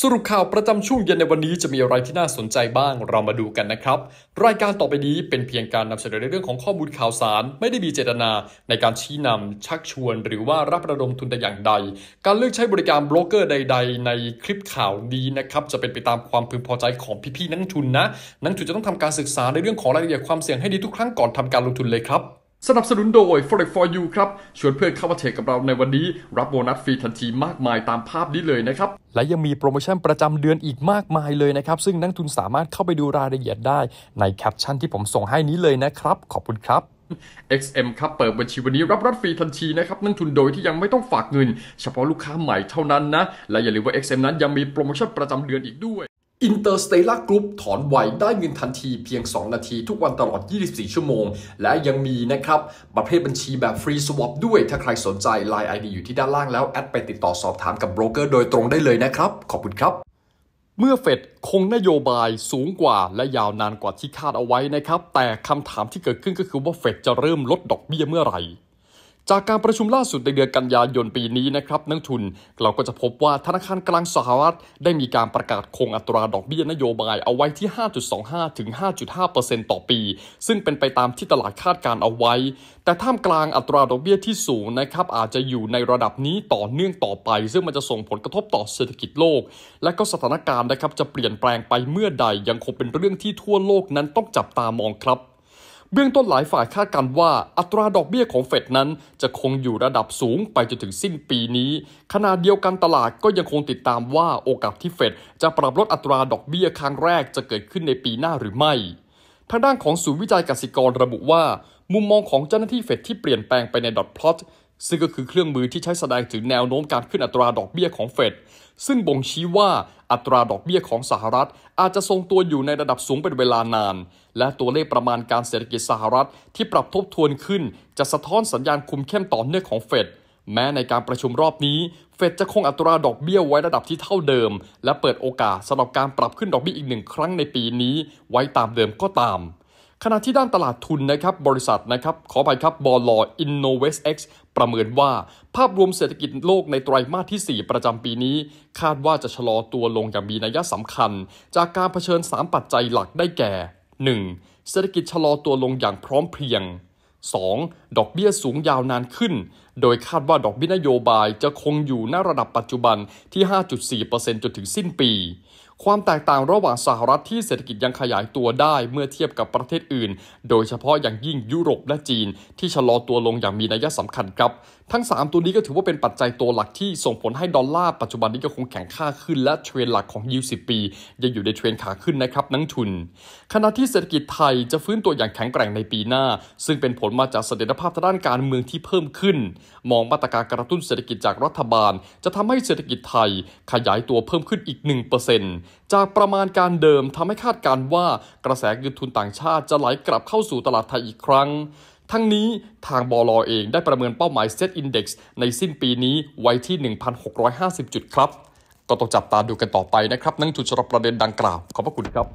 สรุปข่าวประจำช่วงเย็นในวันนี้จะมีอะไรที่น่าสนใจบ้างเรามาดูกันนะครับ รายการต่อไปนี้เป็นเพียงการนำเสนอในเรื่องของข้อมูลข่าวสารไม่ได้มีเจตนา ในการชี้นำชักชวน หรือว่ารับระดมทุนแต่อย่างใดการเลือกใช้บริการโบรกเกอร์ใด ๆ ในคลิปข่าวนี้นะครับจะเป็นไปตามความพึงพอใจของพี่ๆ นักทุนนะ นักทุนจะต้องทำการศึกษาในเรื่องของรายละเอียดความเสี่ยงให้ดีทุกครั้งก่อนทำการลงทุนเลยครับสนับสนุนโดย Forex for you ครับ ชวนเพื่อนเข้ามาเทรดกับเราในวันนี้ รับโบนัสฟรีทันทีมากมายตามภาพนี้เลยนะครับ และยังมีโปรโมชั่นประจำเดือนอีกมากมายเลยนะครับซึ่งนักทุนสามารถเข้าไปดูรายละเอียดได้ในแคปชั่นที่ผมส่งให้นี้เลยนะครับขอบคุณครับ XM ครับเปิดบัญชีวันนี้รับรัดฟรีทันทีนะครับนั่งทุนโดยที่ยังไม่ต้องฝากเงิน เฉพาะลูกค้าใหม่เท่านั้นนะและอย่าลืมว่า XM นั้นยังมีโปรโมชั่นประจำเดือนอีกด้วยอเตอร์สเตล l a ากรุ๊ปถอนไหวได้เงินทันทีเพียง 2 นาทีทุกวันตลอด 24 ชั่วโมง และยังมีนะครับประเภทบัญชีแบบฟรีสวอปด้วย ถ้าใครสนใจ Line ID อยู่ที่ด้านล่างแล้วแอดไปติดต่อสอบถามกับโบรกเกอร์ โดยตรงได้เลยนะครับ ขอบคุณครับ เมื่อเฟดคงนโยบายสูงกว่า และยาวนานกว่าที่คาดเอาไว้นะครับ แต่คำถามที่เกิดขึ้นก็คือว่าเฟดจะเริ่มลดดอกเบี้ยเมื่อไหร่จากการประชุมล่าสุดในเดือนกันยายนปีนี้นะครับนักทุนเราก็จะพบว่าธนาคารกลางสหรัฐได้มีการประกาศคงอัตราดอกเบี้ยนโยบาย เอาไว้ที่ 5.25 ถึง 5.5%ต่อปี ซึ่งเป็นไปตามที่ตลาดคาดการเอาไว้ แต่ท่ามกลางอัตราดอกเบี้ยที่สูงนะครับอาจจะอยู่ในระดับนี้ต่อเนื่องต่อไป ซึ่งมันจะส่งผลกระทบต่อเศรษฐกิจโลก และก็สถานการณ์นะครับจะเปลี่ยนแปลงไปเมื่อใดยังคงเป็นเรื่องที่ทั่วโลกนั้นต้องจับตามองครับเบื้องต้นหลายฝ่ายคาดการว่าอัตราดอกเบี้ยของเฟดนั้นจะคงอยู่ระดับสูงไปจนถึงสิ้นปีนี้ ขณะเดียวกันตลาดก็ยังคงติดตามว่าโอกาสที่เฟดจะปรับลดอัตราดอกเบี้ยครั้งแรกจะเกิดขึ้นในปีหน้าหรือไม่ทางด้านของศูนย์วิจัยกสิกรระบุว่า มุมมองของเจ้าหน้าที่เฟดที่เปลี่ยนแปลงไปในดอทพลอตซึ่งก็คือเครื่องมือที่ใช้แสดงถึงแนวโน้มการขึ้นอัตราดอกเบี้ยของเฟด ซึ่งบ่งชี้ว่าอัตราดอกเบี้ยของสหรัฐอาจจะทรงตัวอยู่ในระดับสูงเป็นเวลานาน และตัวเลขประมาณการเศรษฐกิจสหรัฐที่ปรับทบทวนขึ้น จะสะท้อนสัญญาณคุมเข้มต่อเนื่องของเฟด แม้ในการประชุมรอบนี้เฟดจะคงอัตราดอกเบี้ยไว้ระดับที่เท่าเดิม และเปิดโอกาสสำหรับการปรับขึ้นดอกเบี้ยอีกหนึ่งครั้งในปีนี้ ไว้ตามเดิมก็ตามขณะที่ด้านตลาดทุนนะครับบริษัทนะครับ ขอไปครับบอลลอเวส เอ็กซ์ประเมินว่าภาพรวมเศรษฐกิจโลกในไตรามาสที่ 4 ประจำปีนี้ คาดว่าจะชะลอตัวลงอย่างมีนัยสำคัญ จากการเผชิญ 3 ปัจจัยหลักได้แก่ 1. เศรษฐกิจชะลอตัวลงอย่างพร้อมเพรียง 2. ดอกเบี้ยสูงยาวนานขึ้น โดยคาดว่าดอกเบี้ยนโยบายจะคงอยู่ณระดับปัจจุบันที่5.4%จนถึงสิ้นปีความแตกต่างระหว่างสหรัฐที่เศรษฐกิจยังขยายตัวได้เมื่อเทียบกับประเทศอื่น โดยเฉพาะอย่างยิ่งยุโรปและจีนที่ชะลอตัวลงอย่างมีนัยสำคัญครับทั้ง 3 ตัวนี้ก็ถือว่าเป็นปัจจัยตัวหลักที่ส่งผลให้ดอลลาร์ ปัจจุบันนี้ก็คงแข็งค่าขึ้นและเทรนหลักของยูสิปี ยังอยู่ในเทรนขาขึ้นนะครับ นักทุน ขณะที่เศรษฐกิจไทยจะฟื้นตัวอย่างแข็งแกร่งในปีหน้า ซึ่งเป็นผลมาจากเสถียรภาพทางด้านการเมืองที่เพิ่มขึ้น มองมาตรการกระตุ้นเศรษฐกิจจากรัฐบาล จะทำให้เศรษฐกิจไทยขยายตัวเพิ่มขึ้นอีก1%จากประมาณการเดิมทำให้คาดการว่ากระแสเงินทุนต่างชาติจะไหลกลับเข้าสู่ตลาดไทยอีกครั้งทั้งนี้ทางบลอเองได้ประเมินเป้าหมายเซตอินดี x ในสิ้นปีนี้ไว้ที่ 1,650 จุดครับ ก็ต้องจับตาดูกันต่อไปนะครับ นั่งจุดสำหรับประเด็นดังกล่าวขอบพระคุณครับ